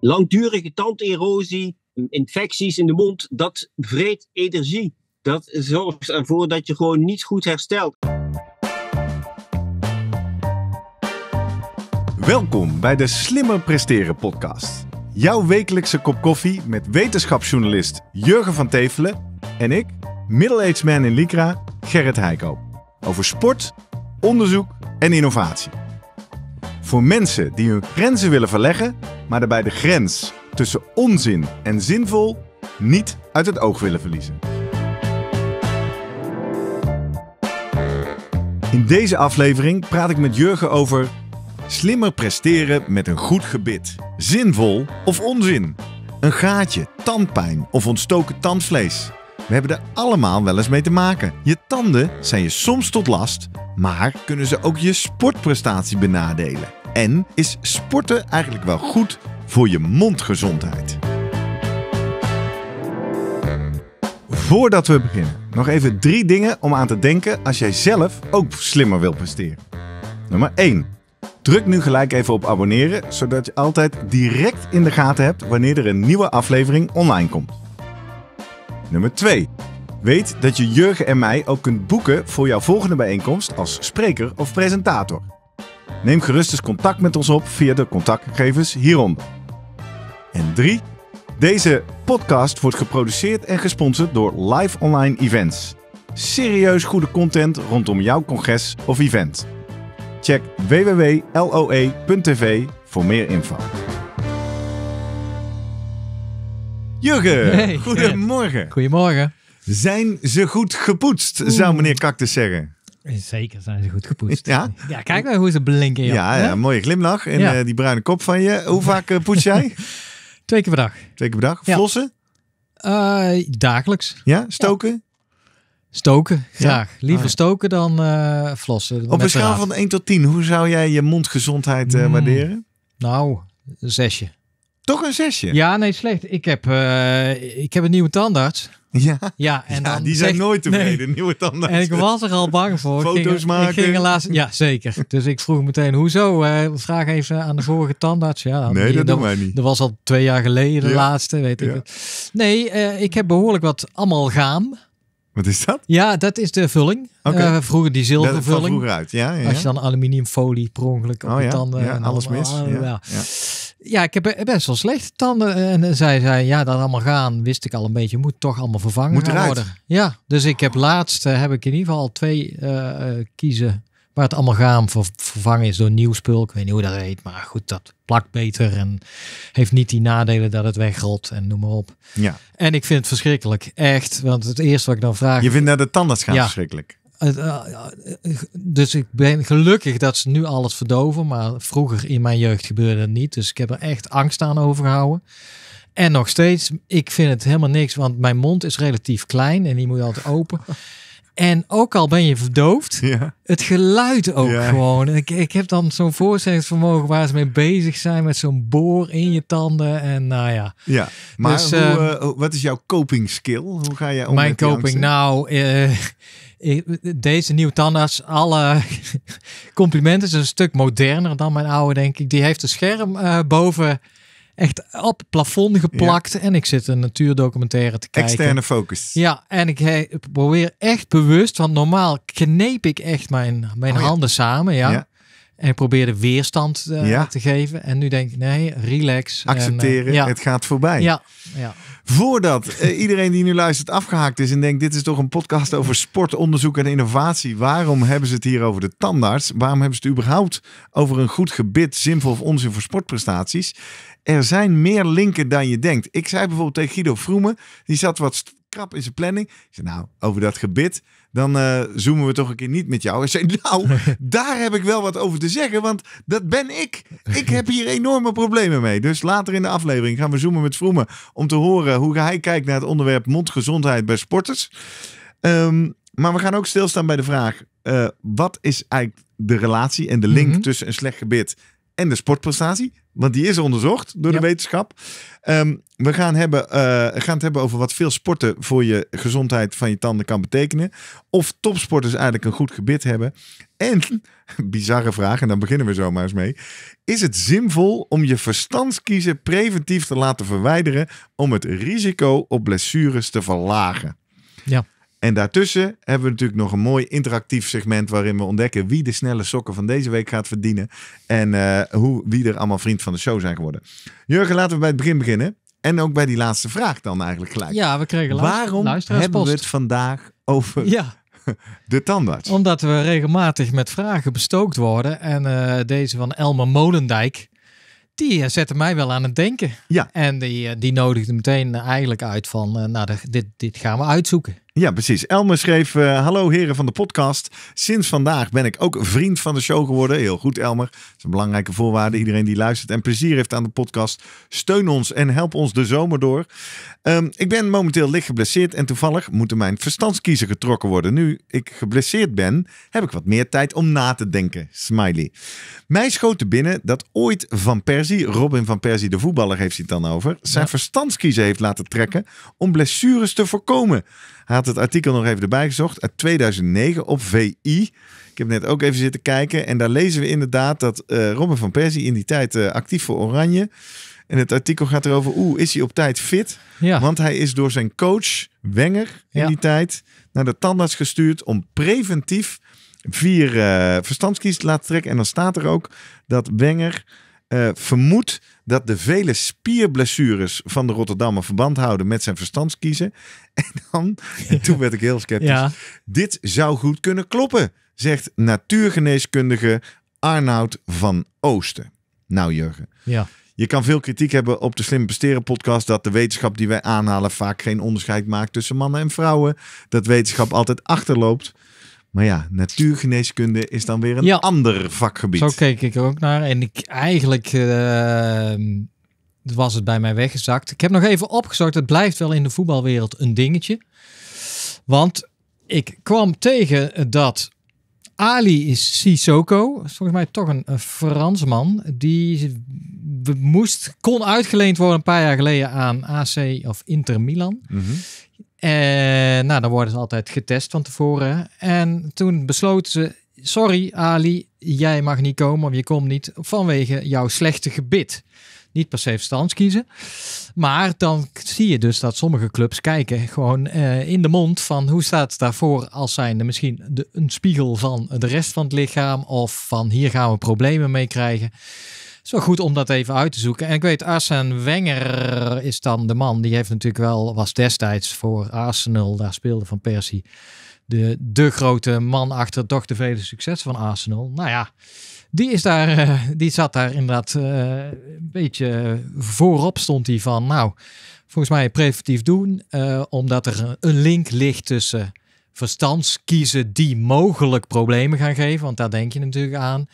Langdurige tanderosie, infecties in de mond, dat vreet energie. Dat zorgt ervoor dat je gewoon niet goed herstelt. Welkom bij de Slimmer Presteren podcast. Jouw wekelijkse kop koffie met wetenschapsjournalist Jurgen van Tevelen en ik, middle-aged man in Lycra, Gerrit Heiko. Over sport, onderzoek en innovatie. Voor mensen die hun grenzen willen verleggen maar daarbij de grens tussen onzin en zinvol niet uit het oog willen verliezen. In deze aflevering praat ik met Jurgen over slimmer presteren met een goed gebit. Zinvol of onzin? Een gaatje, tandpijn of ontstoken tandvlees. We hebben er allemaal wel eens mee te maken. Je tanden zijn je soms tot last, maar kunnen ze ook je sportprestatie benadelen. En is sporten eigenlijk wel goed voor je mondgezondheid? Voordat we beginnen, nog even drie dingen om aan te denken als jij zelf ook slimmer wil presteren. Nummer 1. Druk nu gelijk even op abonneren, zodat je altijd direct in de gaten hebt wanneer er een nieuwe aflevering online komt. Nummer 2. Weet dat je Jurgen en mij ook kunt boeken voor jouw volgende bijeenkomst als spreker of presentator. Neem gerust eens contact met ons op via de contactgegevens hieronder. En 3. Deze podcast wordt geproduceerd en gesponsord door Live Online Events. Serieus goede content rondom jouw congres of event. Check www.loe.tv voor meer info. Jurgen, goedemorgen. Goedemorgen. Zijn ze goed gepoetst, zou meneer Cactus zeggen. Zeker zijn ze goed gepoetst. Ja, ja kijk maar hoe ze blinken. Joh. Ja, ja, mooie glimlach en eh, die bruine kop van je. Hoe vaak eh, poets jij? Twee keer per dag. Twee keer per dag. Flossen? Eh, dagelijks. Ja, stoken? Stoken, graag. Liever oh, stoken dan flossen. Op een schaal van 1 tot 10, hoe zou jij je mondgezondheid hmm. waarderen? Nou, een zesje. Toch een zesje? Ja, nee, slecht. Ik heb, ik heb een nieuwe tandarts. Ja, ja, en dan die zijn nooit tevreden. Nieuwe tandarts. En ik was er al bang voor. Foto's maken. Ik ging ja, zeker. Dus ik vroeg meteen, hoezo? Eh, vraag even aan de vorige tandarts. Ja, nee, dat doen wij niet. Dat was al twee jaar geleden, de laatste, weet ik Nee, eh, ik heb behoorlijk wat amalgaam. Wat is dat? Ja, dat is de vulling. Eh, vroeger die zilvervulling. Dat vroeger uit, ja, ja, Als je dan aluminiumfolie per ongeluk op oh, je tanden. en alles mis. Ja. ja ja, ik heb best wel slechte tanden. Eh, en eh, zij zei, ja, dat allemaal gaan, wist ik al een beetje, moet toch allemaal vervangen worden. Ja, dus ik heb laatst, eh, heb ik in ieder geval twee kiezen waar het allemaal gaan ver, vervangen is door nieuw spul. Ik weet niet hoe dat heet, maar goed, dat plakt beter en heeft niet die nadelen dat het wegrot en noem maar op. Ja. En ik vind het verschrikkelijk, echt. Want het eerste wat ik dan vraag... Je vindt naar de tandarts gaan ja. verschrikkelijk? Eh, dus ik ben gelukkig dat ze nu alles verdoven. Maar vroeger in mijn jeugd gebeurde dat niet. Dus ik heb er echt angst aan overgehouden. En nog steeds, ik vind het helemaal niks, want mijn mond is relatief klein en die moet je altijd open. En ook al ben je verdoofd, ja. het geluid ook gewoon. Ik, ik heb dan zo'n voorstellingsvermogen waar ze mee bezig zijn met zo'n boor in je tanden. En nou ja. Ja, maar dus, ehm, eh, wat is jouw coping skill? Hoe ga je om Mijn met coping, nou... Eh, deze nieuwe tandarts, alle complimenten, is een stuk moderner dan mijn oude, denk ik. Die heeft een scherm eh, boven echt op plafond geplakt. En ik zit een natuurdocumentaire te kijken. Externe focus. Ja, en ik probeer echt bewust, want normaal kneep ik echt mijn, mijn oh handen samen. ja. En probeerde weerstand eh, te geven. En nu denk ik, nee, relax. Eh, Accepteren, het gaat voorbij. Ja. ja. Voordat eh, iedereen die nu luistert afgehaakt is en denkt, dit is toch een podcast over sport, onderzoek en innovatie. Waarom hebben ze het hier over de tandarts? Waarom hebben ze het überhaupt over een goed gebit, zinvol of onzin voor sportprestaties? Er zijn meer linken dan je denkt. Ik zei bijvoorbeeld tegen Guido Vroemen, die zat wat krap in zijn planning. zei, nou, over dat gebit dan eh, zoomen we toch een keer niet met jou. En zei, nou, daar heb ik wel wat over te zeggen, want dat ben ik. Ik heb hier enorme problemen mee. Dus later in de aflevering gaan we zoomen met Vroemen om te horen hoe hij kijkt naar het onderwerp mondgezondheid bij sporters. Ehm, maar we gaan ook stilstaan bij de vraag, eh, wat is eigenlijk de relatie en de link mhm. tussen een slecht gebit en de sportprestatie. Want die is onderzocht door de wetenschap. Ehm, we gaan, hebben, eh, gaan het hebben over wat veel sporten voor je gezondheid van je tanden kan betekenen. Of topsporters eigenlijk een goed gebit hebben. En, bizarre vraag, en dan beginnen we zomaar eens mee. Is het zinvol om je verstandskiezen preventief te laten verwijderen om het risico op blessures te verlagen? Ja. En daartussen hebben we natuurlijk nog een mooi interactief segment waarin we ontdekken wie de snelle sokken van deze week gaat verdienen. En eh, hoe, wie er allemaal vriend van de show zijn geworden. Jurgen, laten we bij het begin beginnen. En ook bij die laatste vraag dan eigenlijk gelijk. Ja, we kregen Waarom hebben we het vandaag over ja. de tandarts? Omdat we regelmatig met vragen bestookt worden. En eh, deze van Elmer Molendijk, die eh, zette mij wel aan het denken. Ja. En die, die nodigde meteen eigenlijk uit van, nou, dit, dit gaan we uitzoeken. Ja, precies. Elmer schreef: eh, Hallo heren van de podcast. Sinds vandaag ben ik ook vriend van de show geworden. Heel goed, Elmer. Dat is een belangrijke voorwaarde. Iedereen die luistert en plezier heeft aan de podcast, steun ons en help ons de zomer door. Ehm, ik ben momenteel licht geblesseerd en toevallig moeten mijn verstandskiezen getrokken worden. Nu ik geblesseerd ben, heb ik wat meer tijd om na te denken. Smiley. Mij schoot er binnen dat ooit Van Persie, Robin van Persie, de voetballer heeft hij het dan over, zijn ja. verstandskiezen heeft laten trekken om blessures te voorkomen had het artikel nog even erbij gezocht uit 2009 op VI. Ik heb net ook even zitten kijken en daar lezen we inderdaad dat uh, Robin van Persie in die tijd eh, actief voor Oranje. En het artikel gaat erover, oeh, is hij op tijd fit? Ja. Want hij is door zijn coach Wenger in die tijd naar de tandarts gestuurd om preventief vier eh, verstandskies te laten trekken. En dan staat er ook dat Wenger uh, eh, vermoedt dat de vele spierblessures van de Rotterdammer verband houden met zijn verstandskiezen. En dan, toen werd ik heel sceptisch. Dit zou goed kunnen kloppen, zegt natuurgeneeskundige Arnoud van Oosten. Nou, Jurgen. Ja. Je kan veel kritiek hebben op de Slim Presteren podcast. Dat de wetenschap die wij aanhalen vaak geen onderscheid maakt tussen mannen en vrouwen. Dat wetenschap altijd achterloopt. Maar ja, natuurgeneeskunde is dan weer een ander vakgebied. Zo keek ik er ook naar. En ik eigenlijk ehm, was het bij mij weggezakt. Ik heb nog even opgezocht. Het blijft wel in de voetbalwereld een dingetje. Want ik kwam tegen dat Ali is Sissoko. Volgens mij toch een, Fransman. Die moest, kon uitgeleend worden een paar jaar geleden aan AC of Inter Milan. Mhm. En nou, dan worden ze altijd getest van tevoren. En toen besloten ze: Sorry, Ali, jij mag niet komen, of je komt niet vanwege jouw slechte gebit. Niet per se verstands kiezen. Maar dan zie je dus dat sommige clubs kijken gewoon eh, in de mond van hoe staat het daarvoor als zijnde misschien de, een spiegel van de rest van het lichaam. Of van hier gaan we problemen mee krijgen zo goed om dat even uit te zoeken. En ik weet, Arsene Wenger is dan de man. Die heeft natuurlijk wel, was destijds voor Arsenal, daar speelde Van Persie, de, de grote man achter toch de vele succes van Arsenal. Nou ja, die, is daar, eh, die zat daar inderdaad eh, een beetje voorop stond hij van, nou, volgens mij preventief doen, eh, omdat er een link ligt tussen verstandskiezen die mogelijk problemen gaan geven, want daar denk je natuurlijk aan.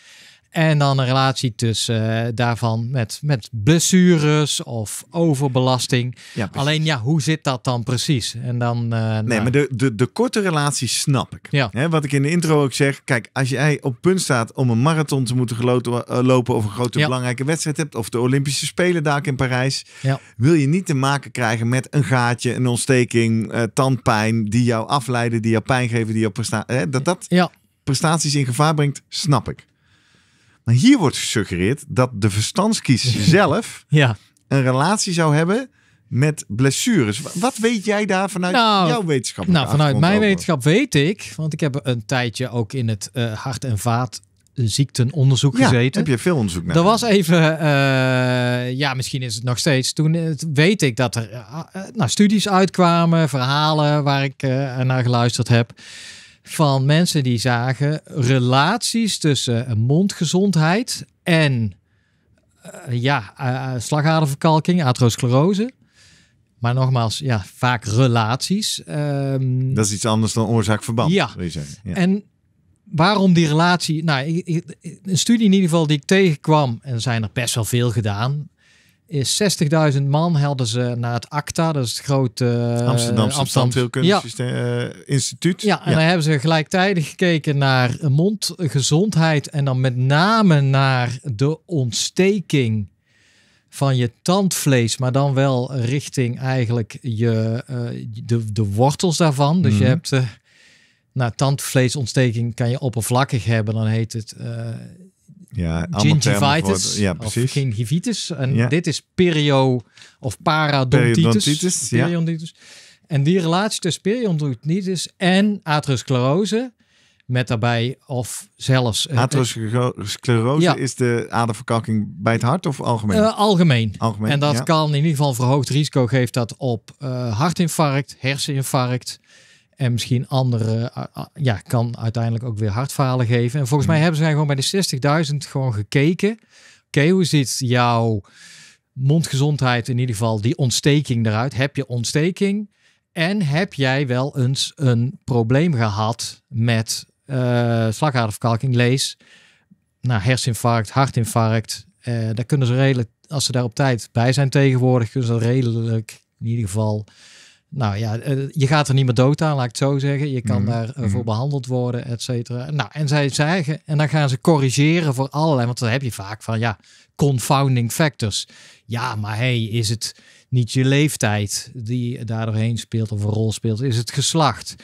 En dan een relatie tussen eh, daarvan met, met blessures of overbelasting. Alleen ja, hoe zit dat dan precies? En dan, eh, nee, nou maar de, de, de korte relatie snap ik. wat ik in de intro ook zeg. Kijk, als jij op punt staat om een marathon te moeten eh, lopen of een grote belangrijke wedstrijd hebt. Of de Olympische Spelen daar in Parijs. Wil je niet te maken krijgen met een gaatje, een ontsteking, tandpijn. Die jou afleiden, die jou pijn geven, die jou Dat dat prestaties in gevaar brengt, snap ik. Maar hier wordt gesuggereerd dat de verstandskies zelf ja. een relatie zou hebben met blessures. Wat weet jij daar vanuit nou, jouw wetenschap? Nou, vanuit mijn wetenschap weet ik, want ik heb een tijdje ook in het eh, hart- en vaatziektenonderzoek gezeten. heb je veel onderzoek naar. Er was even, eh, ja, misschien is het nog steeds. Toen eh, weet ik dat er nou, studies uitkwamen, verhalen waar ik naar geluisterd heb van mensen die zagen relaties tussen mondgezondheid en eh, ja, eh, eh, slagaderverkalking, atherosclerose. Maar nogmaals, ja, vaak relaties. Ehm, dat is iets anders dan oorzaak-verband. Ja. ja. En waarom die relatie? Nou, een studie in ieder geval die ik tegenkwam, en er zijn er best wel veel gedaan, is 60.000 man helden ze naar het ACTA, dat is het grote eh, Amsterdamse Amsterdam. Eh, instituut. Ja, en daar dan hebben ze gelijktijdig gekeken naar mondgezondheid en dan met name naar de ontsteking van je tandvlees, maar dan wel richting eigenlijk je, eh, de, de wortels daarvan. Dus je mhm. hebt, nou, tandvleesontsteking kan je oppervlakkig hebben, dan heet het ja, gingivitis ja, precies. gingivitis. En dit is perio of paradontitis. Periodontitis, En die relatie tussen periodontitis en atherosclerose met daarbij of zelfs... Eh, atherosclerose is de aderverkalking bij het hart of algemeen? Uh, algemeen. En dat kan in ieder geval verhoogd risico geeft dat op eh, hartinfarct, herseninfarct, en misschien andere eh, ah, ah, ja, kan uiteindelijk ook weer hartfalen geven. En volgens hmm. mij hebben zij gewoon bij de 60.000 gewoon gekeken. Oké, hoe ziet jouw mondgezondheid in ieder geval, die ontsteking eruit? Heb je ontsteking? En heb jij wel eens een probleem gehad met uh, slagaderverkalking, lees, nou, herseninfarct, hartinfarct. Eh, daar kunnen ze redelijk, als ze daar op tijd bij zijn tegenwoordig, kunnen ze redelijk in ieder geval nou ja, eh, je gaat er niet meer dood aan, laat ik het zo zeggen. Je kan mm, daar eh, voor mhm. behandeld worden, et cetera. Nou, en zij zeggen, en dan gaan ze corrigeren voor allerlei, want dan heb je vaak van ja, confounding factors. Ja, maar hey, is het niet je leeftijd die daardoorheen speelt of een rol speelt? Is het geslacht?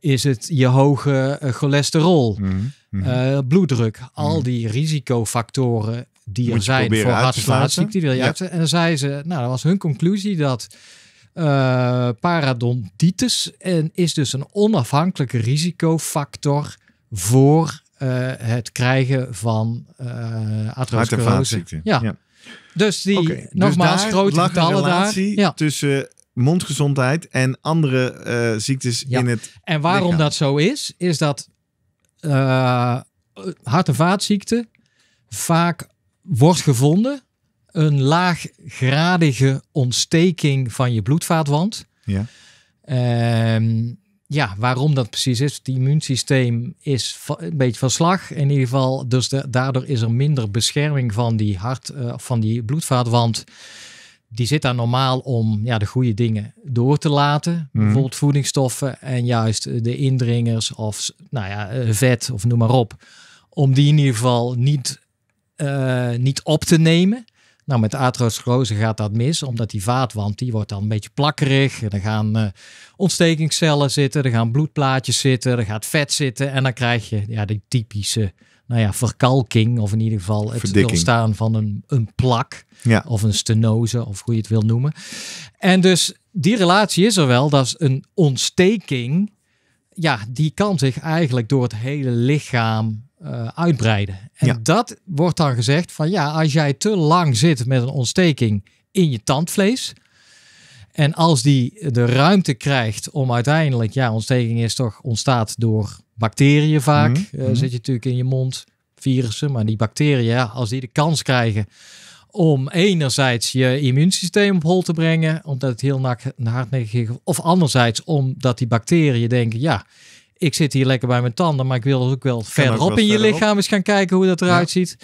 Is het je hoge eh, cholesterol? Mhm. Mhm. bloeddruk? Al die risicofactoren die er zijn voor hartverslaatsziekte, die wil je En dan zei ze, nou, dat was hun conclusie dat uh, paradontitis en is dus een onafhankelijke risicofactor voor eh, het krijgen van uh, eh, atherosclerose. Ja. ja. Dus die, dus nogmaals, dus grote getallen daar. tussen mondgezondheid en andere ziektes in het En waarom dat zo is, is dat hart- en vaatziekte vaak wordt gevonden een laaggradige ontsteking van je bloedvaatwand. Ja. Ehm, ja, waarom dat precies is. Het immuunsysteem is een beetje van slag. In ieder geval, dus daardoor is er minder bescherming van die hart, uh, van die bloedvaatwand. Die zit daar normaal om ja, de goede dingen door te laten. Mhm. Bijvoorbeeld voedingsstoffen en juist de indringers of nou ja, eh, vet of noem maar op. Om die in ieder geval niet, eh, niet op te nemen. Nou, met atherosclerose gaat dat mis, omdat die vaatwand die wordt dan een beetje plakkerig. En er gaan uh, ontstekingscellen zitten, er gaan bloedplaatjes zitten, er gaat vet zitten. En dan krijg je ja, die typische nou ja, verkalking, of in ieder geval het ontstaan van een, een plak. Ja. Of een stenose, of hoe je het wil noemen. En dus die relatie is er wel, dat is een ontsteking. Ja, die kan zich eigenlijk door het hele lichaam eh, uitbreiden. En dat wordt dan gezegd van ja, als jij te lang zit met een ontsteking in je tandvlees. En als die de ruimte krijgt om uiteindelijk, ja, ontsteking is toch ontstaat door bacteriën vaak. Mhm. Eh, zit je natuurlijk in je mond, virussen, maar die bacteriën, als die de kans krijgen om enerzijds je immuunsysteem op hol te brengen, omdat het heel hardnekkig of anderzijds omdat die bacteriën denken, ja, ik zit hier lekker bij mijn tanden, maar ik wil ook wel verderop in je lichaam eens gaan kijken hoe dat eruit ziet.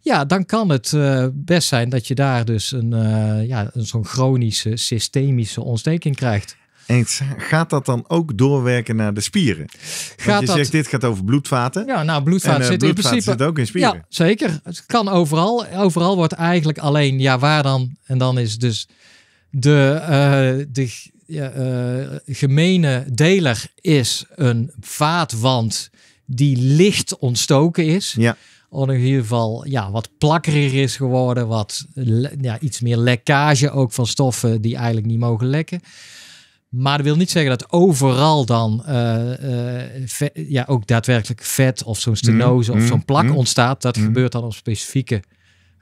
Ja, dan kan het eh, best zijn dat je daar dus een, uh, ja, zo'n chronische, systemische ontsteking krijgt. En gaat dat dan ook doorwerken naar de spieren? Gaat je dat... zegt, dit gaat over bloedvaten. Ja, nou, bloedvaten eh, zit in principe... ook in spieren. Ja, zeker. Het kan overal. Overal wordt eigenlijk alleen, ja, waar dan? En dan is dus de, de eh, gemene deler is een vaatwand die licht ontstoken is. Ja. in ieder geval ja, wat plakkerig is geworden. Wat ja, iets meer lekkage ook van stoffen die eigenlijk niet mogen lekken. Maar dat wil niet zeggen dat overal dan eh, eh, ja, ook daadwerkelijk vet of zo'n stenose of mm, zo'n plak mm, mm. ontstaat. Dat gebeurt dan op specifieke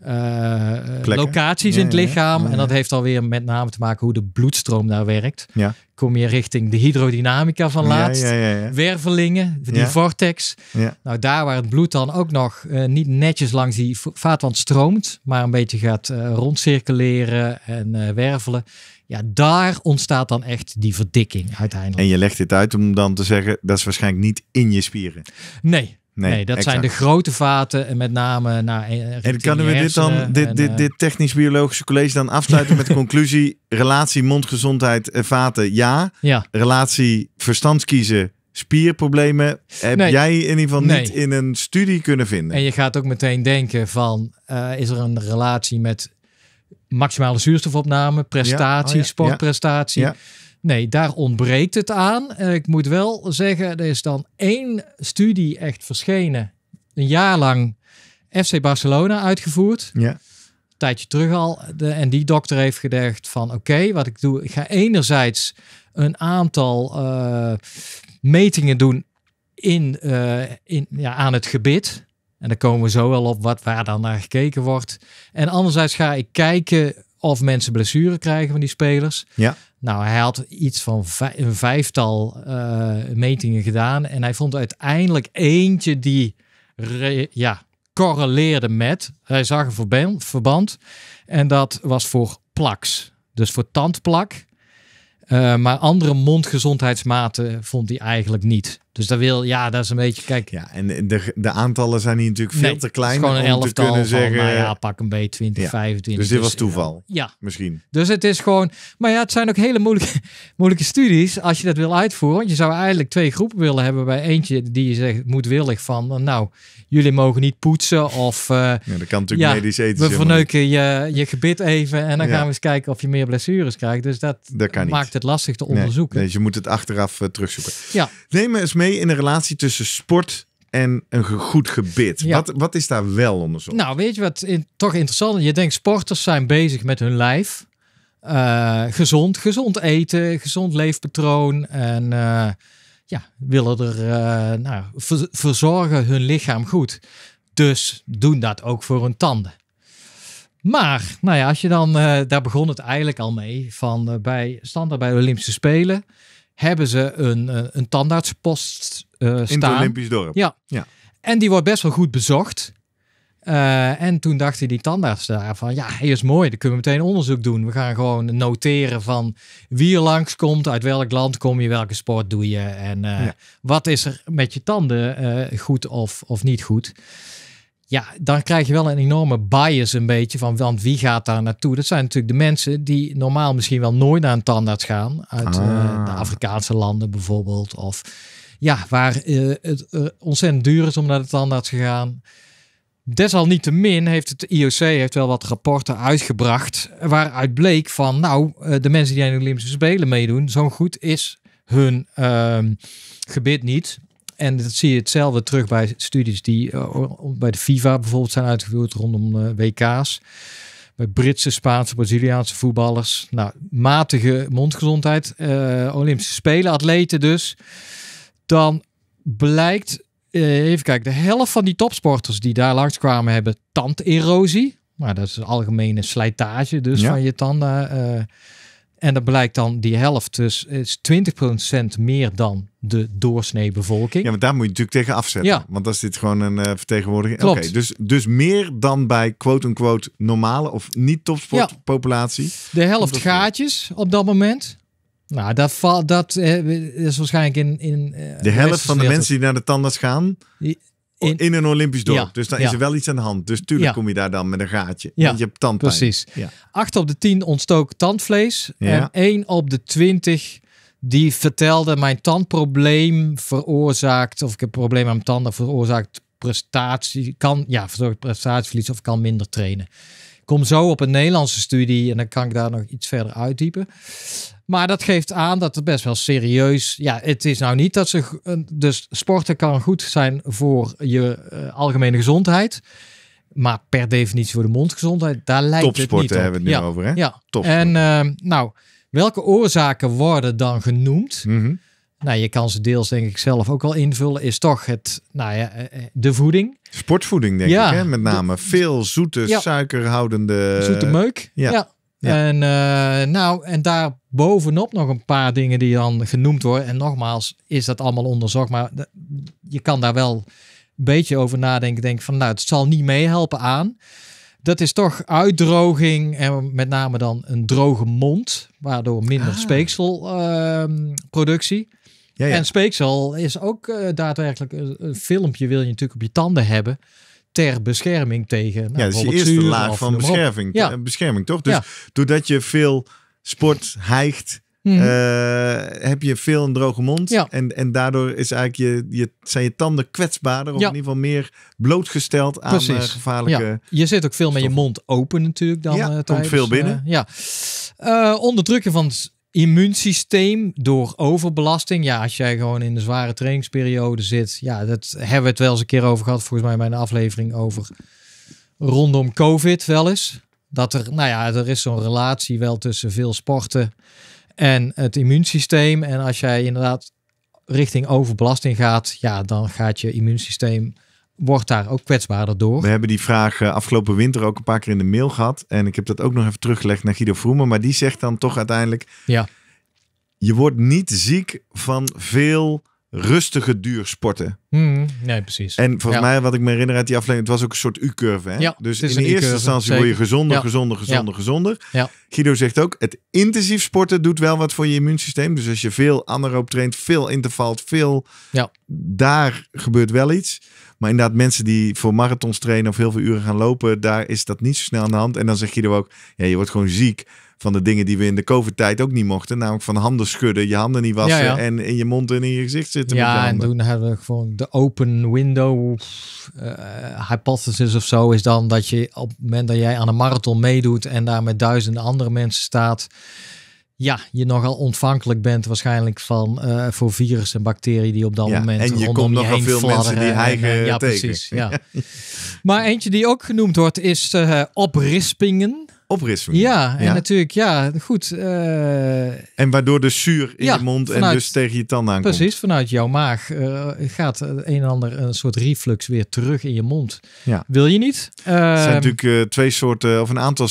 eh, locaties in het lichaam. En dat heeft alweer met name te maken hoe de bloedstroom daar werkt. Kom je richting de hydrodynamica van laatst. Wervelingen, die vortex. Nou, daar waar het bloed dan ook nog eh, niet netjes langs die vaatwand stroomt, maar een beetje gaat uh, rondcirculeren en wervelen. Ja, daar ontstaat dan echt die verdikking uiteindelijk. En je legt dit uit om dan te zeggen, dat is waarschijnlijk niet in je spieren. Nee, Nee, dat zijn de grote vaten en met name naar. Eh, nou, en kunnen we dit dan, dit, dit, eh, dit technisch-biologische college dan afsluiten met de conclusie: relatie mondgezondheid en eh, vaten ja. ja. Relatie verstandskiezen spierproblemen heb jij in ieder geval niet in een studie kunnen vinden. En je gaat ook meteen denken van, is er een relatie met maximale zuurstofopname, prestatie, oh sportprestatie? Ja. Nee, daar ontbreekt het aan. Eh, ik moet wel zeggen, er is dan één studie echt verschenen. Een jaar lang FC Barcelona uitgevoerd. Ja. Een tijdje terug al. De, en die dokter heeft gedacht van oké, wat ik doe. Ik ga enerzijds een aantal eh, metingen doen in, eh, in, ja, aan het gebit. En daar komen we zo wel op wat waar dan naar gekeken wordt. En anderzijds ga ik kijken of mensen blessure krijgen van die spelers. Ja. Nou, hij had iets van een vijftal eh, metingen gedaan. En hij vond uiteindelijk eentje die ja, correleerde met. Hij zag een verband. En dat was voor plaks. Dus voor tandplak. Eh, maar andere mondgezondheidsmaten vond hij eigenlijk niet. Dus dat wil, ja, dat is een beetje, kijk. Ja, en de, de aantallen zijn hier natuurlijk veel te klein om te kunnen zeggen. Nou ja, pak een B, 20, 25. Dus dit was dus- toeval. Ja. Misschien. Dus het is gewoon, maar ja, het zijn ook hele moeilijke, moeilijke studies als je dat wil uitvoeren. Want je zou eigenlijk twee groepen willen hebben bij eentje die je zegt moedwillig van, nou, jullie mogen niet poetsen of... Uh, ja, dat kan natuurlijk ja, medisch eten. We verneuken je, je gebit even en dan gaan we eens kijken of je meer blessures krijgt. Dus dat, maakt het lastig te onderzoeken. Nee, je moet het achteraf eh, terugzoeken. Ja. Neem eens mee in de relatie tussen sport en een goed gebit. Wat, wat is daar wel onderzocht? Nou, weet je wat in, toch interessant is? Je denkt, sporters zijn bezig met hun lijf. Eh, gezond, gezond eten, gezond leefpatroon. En eh, ja, willen er eh, nou, verzorgen hun lichaam goed. Dus doen dat ook voor hun tanden. Maar, nou ja, als je dan, daar begon het eigenlijk al mee, van bij standaard bij de Olympische Spelen hebben ze een, eh, een tandartspost staan. Eh, In het Olympisch dorp. Ja. ja. En die wordt best wel goed bezocht. Eh, en toen dachten die tandarts daar van, ja, is mooi, dan kunnen we meteen onderzoek doen. We gaan gewoon noteren van wie er langskomt, uit welk land kom je, welke sport doe je en wat is er met je tanden goed of, of niet goed. Ja, dan krijg je wel een enorme bias een beetje van want wie gaat daar naartoe? Dat zijn natuurlijk de mensen die normaal misschien wel nooit naar een tandarts gaan. Uit eh, ah. de Afrikaanse landen bijvoorbeeld. Of ja, waar eh, het eh, ontzettend duur is om naar de tandarts te gaan. Desalniettemin heeft het IOC heeft wel wat rapporten uitgebracht. Waaruit bleek van nou, de mensen die aan de Olympische Spelen meedoen, zo goed is hun ehm, gebit niet. En dat zie je hetzelfde terug bij studies die eh, bij de FIFA bijvoorbeeld zijn uitgevoerd rondom eh, WK's. Bij Britse, Spaanse, Braziliaanse voetballers. Nou, matige mondgezondheid. Eh, Olympische Spelen, atleten dus. Dan blijkt, even kijken, de helft van die topsporters die daar langskwamen hebben tanderosie. Maar nou, dat is een algemene slijtage dus van je tanden. En dat blijkt dan die helft, dus is 20% meer dan de doorsnee bevolking. Ja, maar daar moet je natuurlijk tegen afzetten. Ja. Want is dit gewoon een uh, eh, vertegenwoordiging. Oké, dus, dus meer dan bij quote-unquote normale of niet topsportpopulatie. Ja. De helft gaatjes op dat moment. Nou, dat, dat eh, is waarschijnlijk in. in eh, de helft van de mensen die naar de tandarts gaan in, een Olympisch dorp. dus dan is er wel iets aan de hand. Dus tuurlijk kom je daar dan met een gaatje. Ja. je hebt tandpijn. Precies. Acht op de tien ontstook tandvlees. En één op de twintig die vertelde mijn tandprobleem veroorzaakt... of ik heb een probleem aan mijn tanden veroorzaakt prestatie... kan, ja, veroorzaakt prestatieverlies of kan minder trainen. Ik kom zo op een Nederlandse studie en dan kan ik daar nog iets verder uitdiepen. Maar dat geeft aan dat het best wel serieus. Ja, het is nou niet dat ze. Dus sporten kan goed zijn voor je eh, algemene gezondheid. Maar per definitie voor de mondgezondheid, daar lijkt het niet op. Topsporten hebben we het nu over, hè? Ja. En eh, nou, welke oorzaken worden dan genoemd? Mhm. Nou, je kan ze deels denk ik zelf ook al invullen. Is toch het, nou ja, eh, de voeding. Sportvoeding denk ik, hè? Met name veel zoete, ja, suikerhoudende... Zoete meuk, ja. En, uh, nou, en daar bovenop nog een paar dingen die dan genoemd worden. En nogmaals, is dat allemaal onderzocht, maar je kan daar wel een beetje over nadenken. Denk van, nou, het zal niet meehelpen aan. Dat is toch uitdroging en met name dan een droge mond, waardoor minder ah. speekselproductie. Ehm, ja, ja. En speeksel is ook eh, daadwerkelijk een filmpje wil je natuurlijk op je tanden hebben ter bescherming tegen. Nou, ja, is dus de eerste laag van bescherming, ja. Eh, bescherming, toch? Dus doordat je veel sport hijgt, mhm. eh, heb je veel een droge mond. Ja. En, en daardoor is eigenlijk je, je, zijn je tanden kwetsbaarder, of in ieder geval meer blootgesteld aan uh, gevaarlijke. Je zit ook veel met je mond open natuurlijk dan. tijdens, komt veel binnen. ja. onderdrukken van immuunsysteem door overbelasting. Ja, als jij gewoon in de zware trainingsperiode zit. Ja, dat hebben we het wel eens een keer over gehad. Volgens mij mijn aflevering over rondom COVID wel eens. Dat er, nou ja, er is zo'n relatie wel tussen veel sporten en het immuunsysteem. En als jij inderdaad richting overbelasting gaat, ja, dan gaat je immuunsysteem wordt daar ook kwetsbaarder door. We hebben die vraag eh, afgelopen winter ook een paar keer in de mail gehad. En ik heb dat ook nog even teruggelegd naar Guido Vroemen. Maar die zegt dan toch uiteindelijk... Ja. Je wordt niet ziek van veel rustige duursporten. sporten. Hmm, nee, precies. En volgens mij, wat ik me herinner uit die aflevering, het was ook een soort U-curve. Hè? Ja, dus in de eerste instantie word je gezonder, gezonder, gezonder, gezonder. Guido zegt ook, het intensief sporten doet wel wat voor je immuunsysteem. Dus als je veel anaerob traint, veel intervalt, veel... Daar gebeurt wel iets. Maar inderdaad, mensen die voor marathons trainen of heel veel uren gaan lopen, daar is dat niet zo snel aan de hand. En dan zeg je er ook, ja, je wordt gewoon ziek van de dingen die we in de COVID-tijd ook niet mochten. Namelijk van handen schudden, je handen niet wassen en in je mond en in je gezicht zitten. Ja, en toen hebben we gewoon de open window eh, hypothesis of zo. Is dan dat je op het moment dat jij aan een marathon meedoet en daar met duizenden andere mensen staat ja, je nogal ontvankelijk bent waarschijnlijk van, eh, voor virus en bacteriën die op dat ja, moment en je komt je nogal veel mensen die eigen eh, Ja, precies. Ja. maar eentje die ook genoemd wordt is eh, oprispingen. Oprispingen? Ja, en natuurlijk, ja, goed. en waardoor de zuur in je mond en dus tegen je tanden aankomt. Precies, vanuit jouw maag gaat een en ander een soort reflux weer terug in je mond. Ja. Wil je niet? Er zijn ehm, natuurlijk twee soorten, of een aantal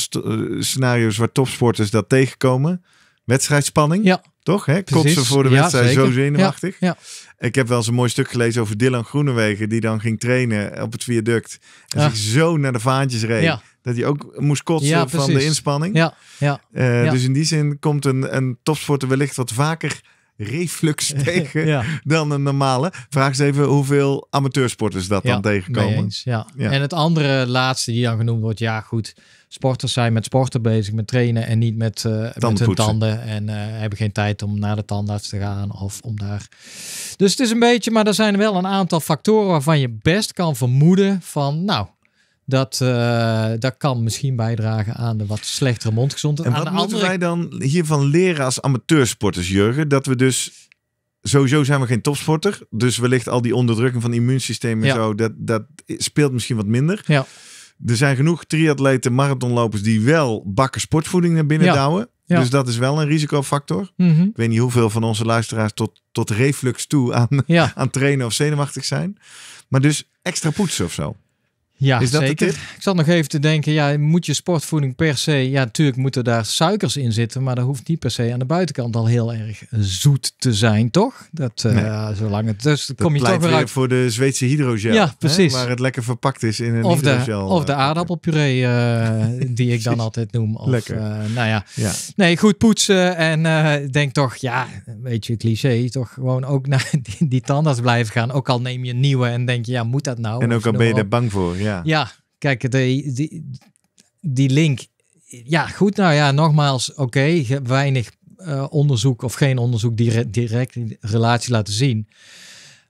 scenario's waar topsporters dat tegenkomen wedstrijdspanning. Ja. Toch? Hè? kotsen voor de wedstrijd zo zenuwachtig? Ja, Ik heb wel eens een mooi stuk gelezen over Dylan Groenewegen. Die dan ging trainen op het viaduct. En zich zo naar de vaantjes reed. Dat hij ook moest kotsen van de inspanning. Ja, eh, ja, Dus in die zin komt een, een topsporter wellicht wat vaker reflux tegen dan een normale. Vraag eens even hoeveel amateursporters dat dan tegenkomen. ja. ja. En het andere laatste die dan genoemd wordt, ja goed, sporters zijn met sporten bezig, met trainen en niet met, uh, met hun tanden. En eh, hebben geen tijd om naar de tandarts te gaan of om daar. Dus het is een beetje, maar er zijn wel een aantal factoren waarvan je best kan vermoeden van, nou, dat, eh, dat kan misschien bijdragen aan de wat slechtere mondgezondheid. En wat aan moeten wij dan hiervan leren als amateursporters, Jurgen? Dat we dus... Sowieso zijn we geen topsporter. Dus wellicht al die onderdrukking van immuunsysteem en zo... Dat, dat speelt misschien wat minder. Ja. Er zijn genoeg triatleten, marathonlopers... die wel bakken sportvoeding naar binnen ja. douwen. Dus dat is wel een risicofactor. Mhm. Ik weet niet hoeveel van onze luisteraars tot, tot reflux toe aan, aan trainen of zenuwachtig zijn. Maar dus extra poetsen of zo. Ja, is dat zeker. Ik zat nog even te denken, ja, moet je sportvoeding per se... Ja, natuurlijk moeten daar suikers in zitten, maar dat hoeft niet per se aan de buitenkant al heel erg zoet te zijn, toch? Dat, eh, zolang het... Dus dat kom je toch weer uit. voor de Zweedse hydrogel. Ja, precies. Hè, waar het lekker verpakt is in een hydrogel. of de eh, aardappelpuree, eh, die ik dan altijd noem. Of, lekker. nou ja. Nee, goed poetsen en denk toch, ja, weet je, cliché, toch gewoon ook naar die, die blijven gaan. Ook al neem je nieuwe en denk je, ja, moet dat nou? En ook al ben je daar bang voor, ja. Ja, ja kijk, de die, die link. Ja, goed. Nou ja, nogmaals, oké, okay, weinig eh, onderzoek of geen onderzoek direct, direct in relatie laten zien.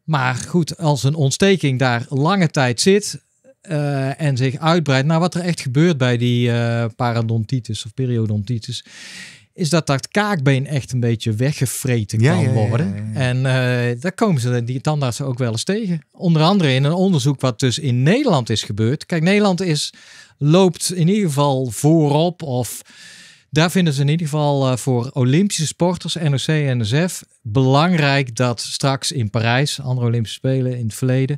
Maar goed, als een ontsteking daar lange tijd zit eh, en zich uitbreidt naar nou, wat er echt gebeurt bij die uh, parodontitis of periodontitis, is dat dat kaakbeen echt een beetje weggevreten kan worden. en eh, daar komen ze, die tandartsen ook wel eens tegen. Onder andere in een onderzoek wat dus in Nederland is gebeurd. Kijk, Nederland is, loopt in ieder geval voorop of... Daar vinden ze in ieder geval eh, voor Olympische sporters, NOC en NSF, belangrijk dat straks in Parijs, andere Olympische Spelen in het verleden,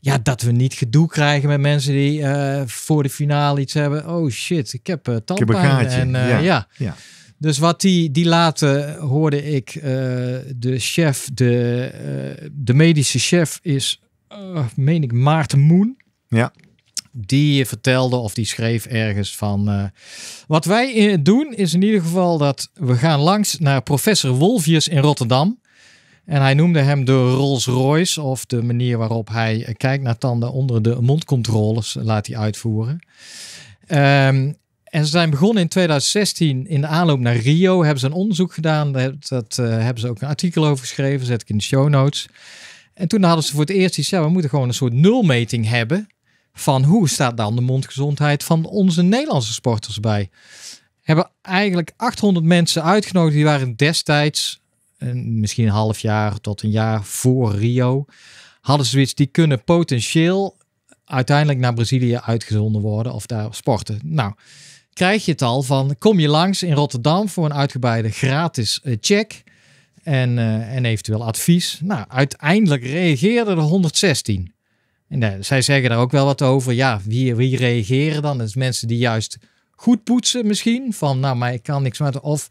ja, dat we niet gedoe krijgen met mensen die eh, voor de finale iets hebben. Oh shit, ik heb tanden En, ja. ja. Dus wat die, die laten eh, hoorde ik, eh, de chef, de, eh, de medische chef is, uh, meen ik, Maarten Moen. Ja. Die vertelde of die schreef ergens van. wat wij doen is in ieder geval dat we gaan langs naar professor Wolfius in Rotterdam. En hij noemde hem de Rolls Royce, of de manier waarop hij kijkt naar tanden onder de mondcontroles laat hij uitvoeren. Um, en ze zijn begonnen in 2016 in de aanloop naar Rio. Hebben ze een onderzoek gedaan. Dat eh, hebben ze ook een artikel over geschreven. Zet ik in de show notes. En toen hadden ze voor het eerst iets. Ja, we moeten gewoon een soort nulmeting hebben. Van hoe staat dan de mondgezondheid van onze Nederlandse sporters bij? Hebben eigenlijk 800 mensen uitgenodigd. Die waren destijds, eh, misschien een half jaar tot een jaar voor Rio. Hadden ze zoiets, die kunnen potentieel uiteindelijk naar Brazilië uitgezonden worden of daar sporten. Nou, krijg je het al van kom je langs in Rotterdam voor een uitgebreide gratis eh, check en, eh, en eventueel advies. Nou, uiteindelijk reageerden er 116. En eh, zij zeggen daar ook wel wat over. Ja, wie, wie reageren dan? Dat is mensen die juist goed poetsen misschien. Van nou, maar ik kan niks met Of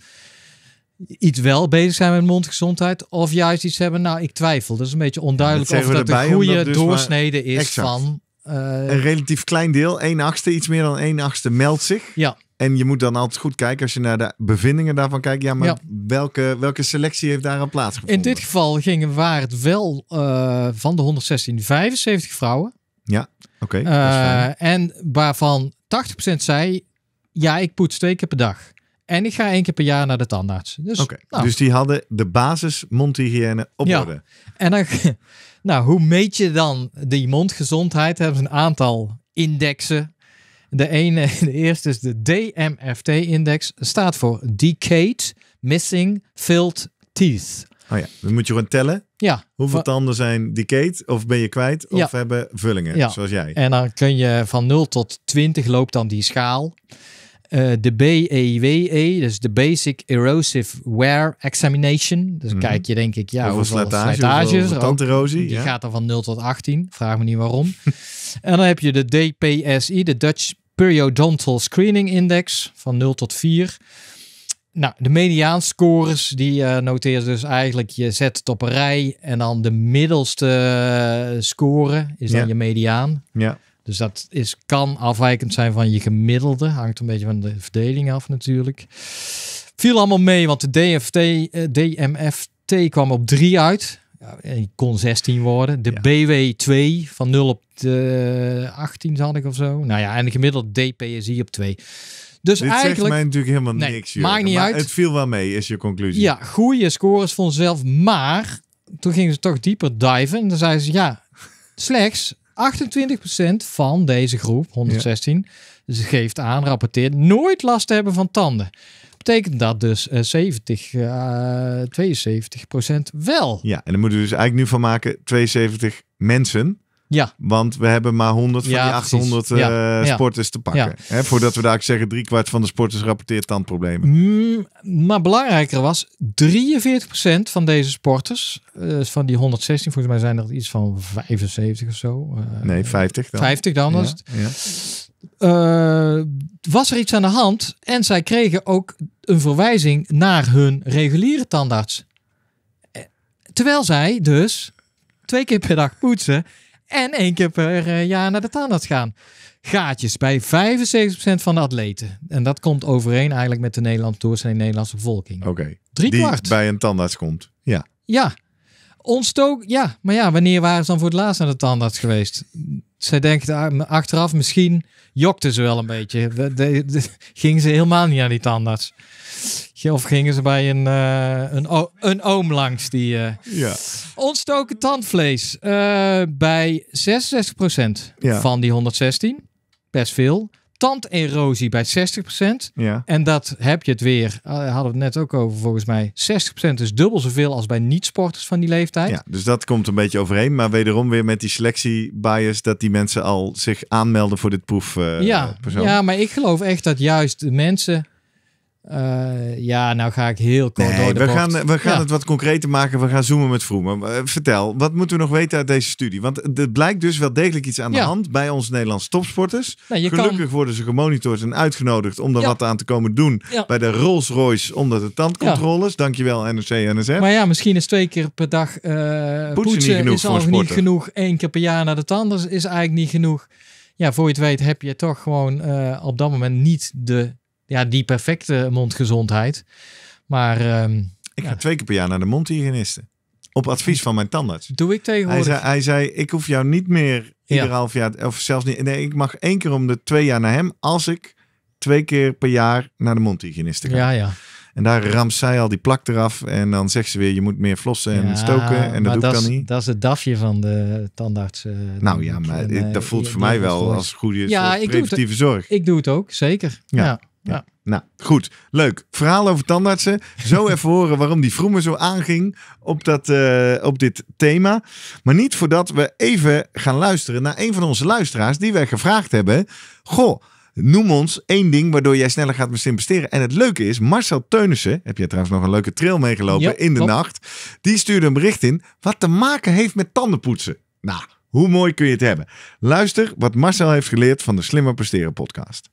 iets wel bezig zijn met mondgezondheid. Of juist iets hebben, nou, ik twijfel. Dat is een beetje onduidelijk of dat de goede dus doorsnede is van eh, een relatief klein deel, 1 achtste, iets meer dan 1 achtste, meldt zich. Ja. En je moet dan altijd goed kijken als je naar de bevindingen daarvan kijkt. Ja, maar Welke, welke selectie heeft daar aan plaatsgevonden? In dit geval gingen waar het wel eh, van de 116 75 vrouwen. Ja, oké. Eh, en waarvan 80% zei, ja, ik poets twee keer per dag. En ik ga één keer per jaar naar de tandarts. Dus, nou. dus die hadden de basis mondhygiëne op ja. En dan... Nou, hoe meet je dan die mondgezondheid? Er hebben een aantal indexen. De, ene, de eerste is de DMFT-index. Staat voor Decade Missing Filled Teeth. Oh ja, dan moet je gewoon tellen. Ja. Hoeveel tanden zijn decayed? of ben je kwijt of hebben vullingen, ja. zoals jij. En dan kun je van 0 tot 20 loopt dan die schaal. Eh, de BEWE, dus de Basic Erosive Wear Examination. Dus mhm. kijk je denk ik, ja, hoeveel slijtage, slijtages, tanderosie. Die gaat dan van 0 tot 18, vraag me niet waarom. en dan heb je de DPSI, de Dutch Periodontal Screening Index, van 0 tot 4. Nou, de mediaanscores die uh, eh, noteert dus eigenlijk je zet het op een rij en dan de middelste eh, score is dan je mediaan. Ja. Dus dat is, kan afwijkend zijn van je gemiddelde. Hangt een beetje van de verdeling af natuurlijk. Viel allemaal mee, want de DFT, eh, DMFT kwam op 3 uit. Ja, en kon 16 worden. De BW2 van 0 op de 18 had ik of zo. Nou ja, en de gemiddelde DPSI op 2. Dus Dit eigenlijk. Zegt mij natuurlijk helemaal niks. Jurgen, maakt niet maar uit. Het viel wel mee, is je conclusie. Ja, goede scores vanzelf. Maar toen gingen ze toch dieper diven. En dan zeiden ze ja, slechts 28% van deze groep, 116, geeft aan, rapporteert nooit last te hebben van tanden. Betekent dat dus 70, eh, 72% eh, wel. Ja, en dan moeten we dus eigenlijk nu van maken 72 mensen ja. Want we hebben maar 100 van die 800 eh, sporters te pakken. Hè, voordat we daar zeggen, kwart van de sporters rapporteert tandproblemen. Mm, maar belangrijker was, 43% van deze sporters, uh, van die 116, volgens mij zijn er iets van 75 of zo. Eh, nee, 50 dan. 50 dan. Was, het was er iets aan de hand en zij kregen ook een verwijzing naar hun reguliere tandarts. Terwijl zij dus twee keer per dag poetsen en één keer per eh, jaar naar de tandarts gaan. Gaatjes bij 75% van de atleten. En dat komt overeen eigenlijk met de Nederlandse de Nederlandse bevolking. Oké. Okay. Drie kwart. bij een tandarts komt. Ja. Ja. Ontstoken, ja. Maar ja, wanneer waren ze dan voor het laatst naar de tandarts geweest? Zij denken ah, achteraf misschien jokte ze wel een beetje. Gingen ze helemaal niet naar die tandarts. Of gingen ze bij een, eh, een, een, oom langs die. Uh, ja. Ontstoken tandvlees eh, bij 66% van die 116. Best veel. Tanderosie bij 60%. Ja. En dat heb je het weer. Hadden we het net ook over volgens mij. 60% is dubbel zoveel als bij niet-sporters van die leeftijd. Ja, dus dat komt een beetje overeen. Maar wederom weer met die selectie bias dat die mensen al zich aanmelden voor dit proef. ja, ja, maar ik geloof echt dat juist de mensen eh, ja, nou ga ik heel kort door de we Gaan, we gaan het wat concreter maken. We gaan zoomen met Vroemen. Eh, vertel, wat moeten we nog weten uit deze studie? Want het blijkt dus wel degelijk iets aan de hand bij ons Nederlandse topsporters. Nou, Gelukkig worden ze gemonitord en uitgenodigd om er wat aan te komen doen bij de Rolls Royce onder de tandcontroles. Dankjewel NRC, NSF. Maar ja, misschien is twee keer per dag uh, poetsen, niet genoeg is niet genoeg. Eén keer per jaar naar de tandarts is eigenlijk niet genoeg. Ja, voor je het weet heb je toch gewoon op dat moment niet de ja, die perfecte mondgezondheid. Maar... Ehm, ik ga twee keer per jaar naar de mondhygiëniste. Op advies van mijn tandarts. Doe ik tegenwoordig. Hij zei, hij zei ik hoef jou niet meer ieder half jaar, of zelfs niet. Nee, ik mag één keer om de twee jaar naar hem als ik twee keer per jaar naar de mondhygiëniste ga. Ja, ja. En daar ramt zij al die plak eraf. En dan zegt ze weer, je moet meer flossen en stoken. En dat doe ik dan niet. Dat is het dafje van de tandarts. Eh, nou ja, maar eh, dat voelt voor mij wel als goede preventieve ik zorg. Ik doe het ook, zeker. ja. Ja. Nou, goed. Leuk. Verhaal over tandartsen. Zo even horen waarom die vroemer zo aanging op, dat, eh, op dit thema. Maar niet voordat we even gaan luisteren naar een van onze luisteraars die wij gevraagd hebben. Goh, noem ons één ding waardoor jij sneller gaat met investeren. En het leuke is, Marcel Teunissen, heb jij trouwens nog een leuke trail meegelopen in de nacht. Die stuurde een bericht in wat te maken heeft met tandenpoetsen. Nou, hoe mooi kun je het hebben? Luister wat Marcel heeft geleerd van de Slimmer Presteren podcast.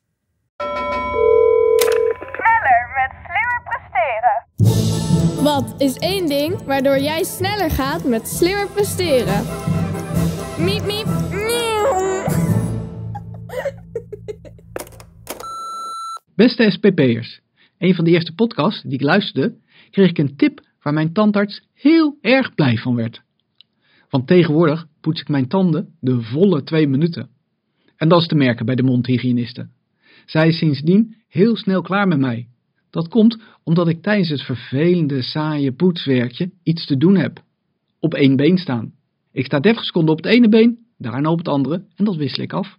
Wat is één ding waardoor jij sneller gaat met slimmer presteren? Miep, miep, Beste SPP'ers, een van de eerste podcasts die ik luisterde, kreeg ik een tip waar mijn tandarts heel erg blij van werd. Want tegenwoordig poets ik mijn tanden de volle twee minuten. En dat is te merken bij de mondhygiënisten. Zij is sindsdien heel snel klaar met mij dat komt omdat ik tijdens het vervelende, saaie poetswerkje iets te doen heb. Op één been staan. Ik sta deftig seconden op het ene been, daarna op het andere en dat wissel ik af.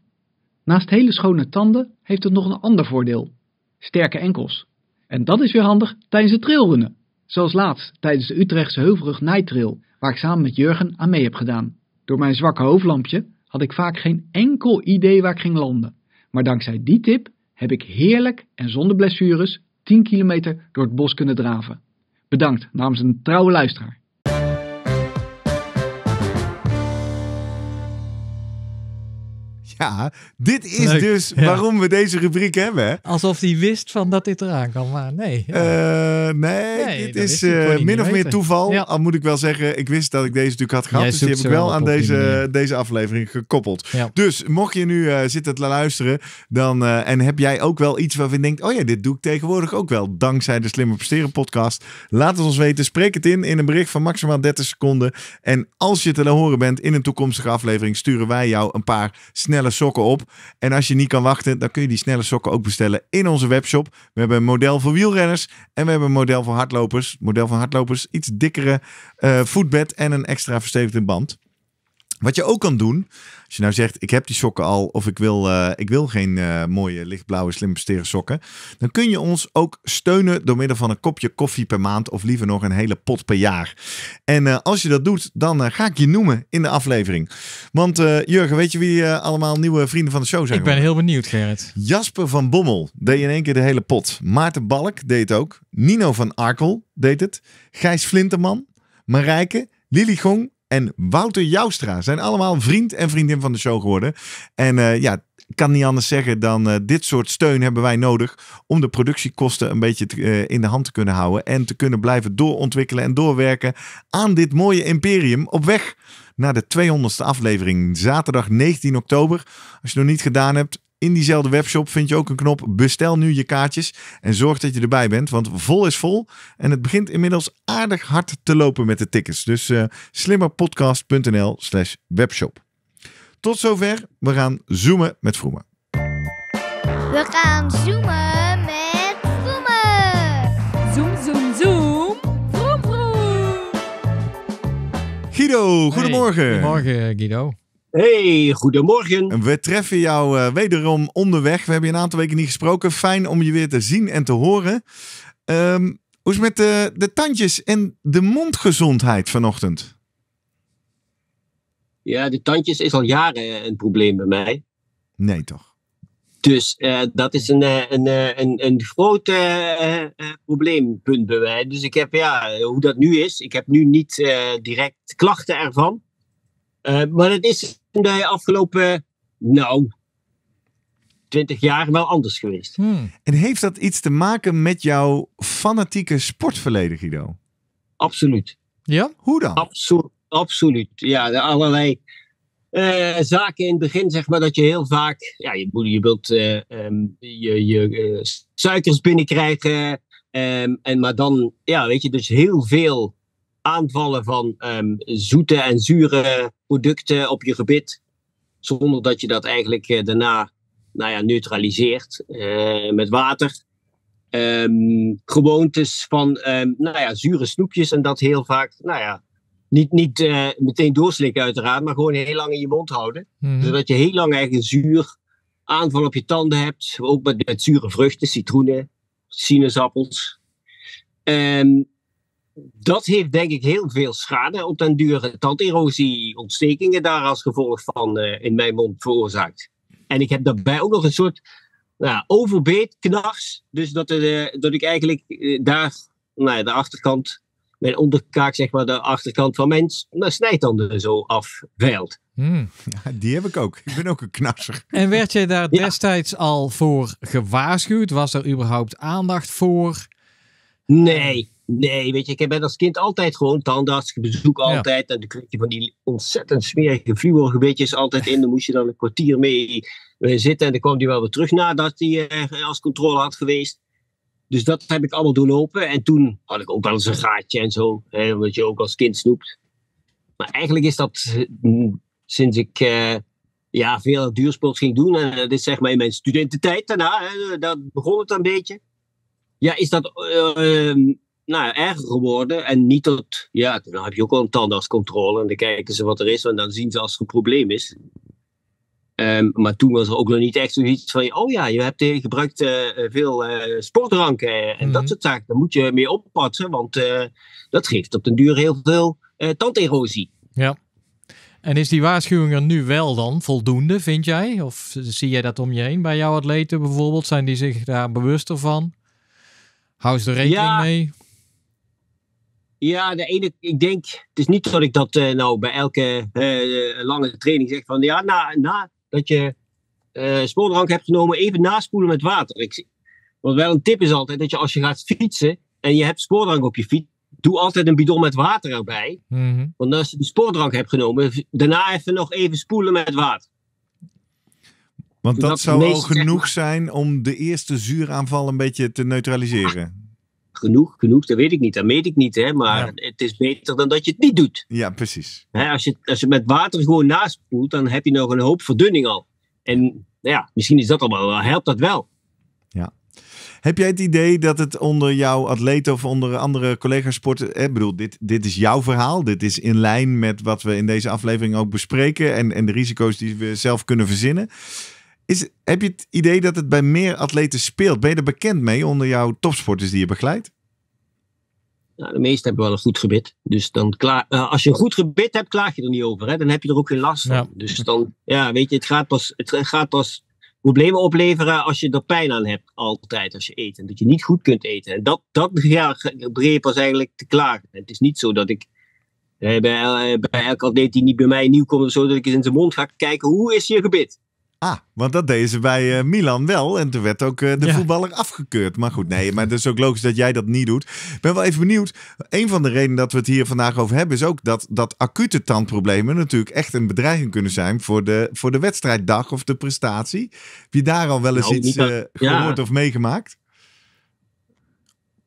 Naast hele schone tanden heeft het nog een ander voordeel. Sterke enkels. En dat is weer handig tijdens het trailrunnen. Zoals laatst tijdens de Utrechtse Heuvelrug Nijtrail, waar ik samen met Jurgen aan mee heb gedaan. Door mijn zwakke hoofdlampje had ik vaak geen enkel idee waar ik ging landen. Maar dankzij die tip heb ik heerlijk en zonder blessures 10 kilometer door het bos kunnen draven. Bedankt namens een trouwe luisteraar. Ja, dit is dus waarom we deze rubriek hebben. Alsof hij wist van dat dit eraan kan, maar eh, nee. nee, dit is, eh, min of meer toeval. Al moet ik wel zeggen, ik wist dat ik deze natuurlijk had gehad. dus die heb ik wel aan deze, deze aflevering gekoppeld. Dus mocht je nu eh, zitten te luisteren dan, en heb jij ook wel iets waarvan je denkt... oh ja, dit doe ik tegenwoordig ook wel, dankzij de Slimmer Presteren podcast. Laat het ons weten. Spreek het in in een bericht van maximaal 30 seconden. En als je te horen bent in een toekomstige aflevering... sturen wij jou een paar snelle sokken op. En als je niet kan wachten, dan kun je die snelle sokken ook bestellen in onze webshop. We hebben een model voor wielrenners en we hebben een model voor hardlopers. Model van hardlopers, iets dikkere eh, voetbed en een extra verstevigde band. Wat je ook kan doen, als je nou zegt: Ik heb die sokken al, of ik wil, eh, ik wil geen eh, mooie lichtblauwe slimpesteren sokken. Dan kun je ons ook steunen door middel van een kopje koffie per maand, of liever nog een hele pot per jaar. En eh, als je dat doet, dan ga ik je noemen in de aflevering. Want Jurgen, weet je wie allemaal nieuwe vrienden van de show zijn? Ik ben heel benieuwd, Gerrit. Jasper van Bommel deed in één keer de hele pot. Maarten Balk deed het ook. Nino van Arkel deed het. Gijs Flinterman. Marijke. Lily Gong en Wouter Joustra zijn allemaal vriend en vriendin van de show geworden. En uh, ja, kan niet anders zeggen dan eh, dit soort steun hebben wij nodig om de productiekosten een beetje eh, in de hand te kunnen houden en te kunnen blijven doorontwikkelen en doorwerken aan dit mooie imperium op weg naar de 200ste aflevering zaterdag 19 oktober. Als je het nog niet gedaan hebt, in diezelfde webshop vind je ook een knop bestel nu je kaartjes en zorg dat je erbij bent, want vol is vol en het begint inmiddels aardig hard te lopen met de tickets. Dus eh, slimmerpodcast.nl slash webshop. Tot zover, we gaan zoomen met Vroemen. We gaan zoomen met Vroemen. Zoom, zoom, zoom. Vroom, vroom. Guido, goedemorgen. goedemorgen Guido. Hey, goedemorgen. We treffen jou eh, wederom onderweg. We hebben je een aantal weken niet gesproken. Fijn om je weer te zien en te horen. Ehm, hoe is het met de, tandjes en de mondgezondheid vanochtend? Ja, de tandjes is al jaren een probleem bij mij. Nee, toch? Dus eh, dat is een, eh, een, een, een groot uh, probleempunt bij mij. Dus ik heb, ja, hoe dat nu is, ik heb nu niet direct klachten ervan. maar het is de afgelopen, nou, twintig jaar wel anders geweest. Hmm. En heeft dat iets te maken met jouw fanatieke sportverleden, Guido? Absoluut. Ja? Hoe dan? absoluut. Ja, allerlei eh, zaken in het begin, zeg maar, dat je heel vaak, ja, je, je wilt eh, ehm, je, je eh, suikers binnenkrijgen. Ehm, en maar dan, ja, weet je, dus heel veel aanvallen van ehm, zoete en zure producten op je gebit. Zonder dat je dat eigenlijk eh, daarna nou ja, neutraliseert eh, met water. Ehm, gewoontes van ehm, nou ja, zure snoepjes en dat heel vaak nou ja, niet, niet eh, meteen doorslikken uiteraard, maar gewoon heel lang in je mond houden. Mhm. Zodat je heel lang eigenlijk een zuur aanval op je tanden hebt. Ook met, met zure vruchten, citroenen, sinaasappels. Um, dat heeft denk ik heel veel schade op den duur. Tanderosie, ontstekingen daar als gevolg van eh, in mijn mond veroorzaakt. En ik heb daarbij ook nog een soort nou, overbeet, knars. Dus dat, eh, dat ik eigenlijk eh, daar, nou, de achterkant, mijn onderkaak, zeg maar, de achterkant van mijn snijtanden zo afveilt. Hmm. die heb ik ook. Ik ben ook een knasser. En werd jij daar destijds al voor gewaarschuwd? Was er überhaupt aandacht voor? Nee, Nee, weet je, ik ben als kind altijd gewoon tandarts, bezoek altijd. En dan kreeg je van die ontzettend smerige fluorgebitjes altijd in. Dan moest je dan een kwartier mee eh, zitten. En dan kwam die wel weer terug nadat hij eh, als controle had geweest. Dus dat heb ik allemaal doorlopen. En toen had ik ook wel eens een gaatje en zo. Hè, omdat je ook als kind snoept. Maar eigenlijk is dat eh, sinds ik ja, veel duursport ging doen. En dit is zeg maar in mijn studententijd daarna. Hè, dat begon het een beetje. Ja, is dat... Ehm, nou, erger geworden. En niet tot, ja, dan heb je ook al een tandartscontrole. En dan kijken ze wat er is, en dan zien ze als er een probleem is. Ehm, maar toen was er ook nog niet echt zoiets van, oh ja, je hebt, je eh, gebruikt eh, veel uh, sportdranken en dat mhm. soort zaken. dan moet je mee oppassen, want dat geeft op den duur heel veel tanderosie. Ja. En is die waarschuwing er nu wel dan voldoende, vind jij? Of zie jij dat om je heen bij jouw atleten bijvoorbeeld? Zijn die zich daar bewuster van? Hou ze er rekening mee? Ja, de ene, ik denk, het is niet dat ik dat eh, nou bij elke eh, lange training zeg van ja, na, na dat je uh, eh, spoordrank hebt genomen, even naspoelen met water. Ik, wel een tip is altijd, dat je als je gaat fietsen en je hebt spoordrank op je fiets, doe altijd een bidon met water erbij. Mhm. Want als je die spoordrank hebt genomen, daarna even nog even spoelen met water. Want dus dat, zou al genoeg zijn om de eerste zuuraanval een beetje te neutraliseren genoeg, genoeg, dat weet ik niet, dat meet ik niet, hè, maar het is beter dan dat je het niet doet. Ja, precies. Hè, als, je, als je met water gewoon naspoelt, dan heb je nog een hoop verdunning al. En nou ja, misschien is dat allemaal, helpt dat wel. Ja. Heb jij het idee dat het onder jouw atleet of onder andere collega's sporten... Ik bedoel, dit, dit is jouw verhaal. Dit is in lijn met wat we in deze aflevering ook bespreken... en, en de risico's die we zelf kunnen verzinnen. Is, heb je het idee dat het bij meer atleten speelt? Ben je er bekend mee onder jouw topsporters die je begeleidt? Nou, de meeste hebben wel een goed gebit. Dus dan klaar, eh, als je een goed gebit hebt, klaag je er niet over. Hè? Dan heb je er ook geen last van. Dus dan, ja, weet je, het gaat pas, het gaat pas problemen opleveren als je er pijn aan hebt, altijd als je eet. En dat je niet goed kunt eten. En dat, dat ja, begreep pas eigenlijk te klagen. Het is niet zo dat ik eh, bij, eh, bij elke atleet die niet bij mij nieuw komt, zo dat ik eens in zijn mond ga kijken, hoe is je gebit? Ah, want dat deden ze bij eh, Milan wel. En toen werd ook eh, de voetballer afgekeurd. Maar goed, nee, maar het is ook logisch dat jij dat niet doet. Ik ben wel even benieuwd. Een van de redenen dat we het hier vandaag over hebben is ook dat, dat acute tandproblemen natuurlijk echt een bedreiging kunnen zijn voor de, voor de wedstrijddag of de prestatie. Heb je daar al wel eens nou, iets eh, gehoord of meegemaakt?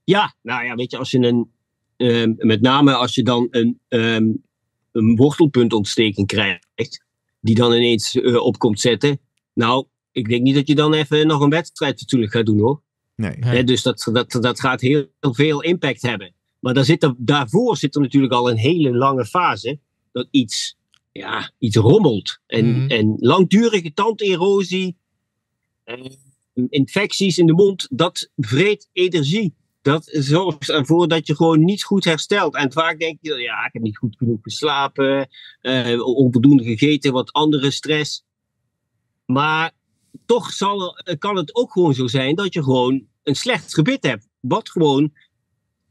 Ja, nou ja, weet je, als je een. met name als je dan een, ehm, een wortelpuntontsteking krijgt die dan ineens opkomt eh, op komt zetten. Nou, ik denk niet dat je dan even nog een wedstrijd natuurlijk gaat doen hoor. Nee. dus dat, dat, dat gaat heel, veel impact hebben. Maar daar zit er, daarvoor zit er natuurlijk al een hele lange fase dat iets, ja, iets rommelt. En, mhm. en langdurige tanderosie, eh, infecties in de mond, dat vreet energie dat zorgt ervoor dat je gewoon niet goed herstelt. En vaak denk je, ja, ik heb niet goed genoeg geslapen, eh, onvoldoende gegeten, wat andere stress. Maar toch zal, kan het ook gewoon zo zijn dat je gewoon een slecht gebit hebt. Wat gewoon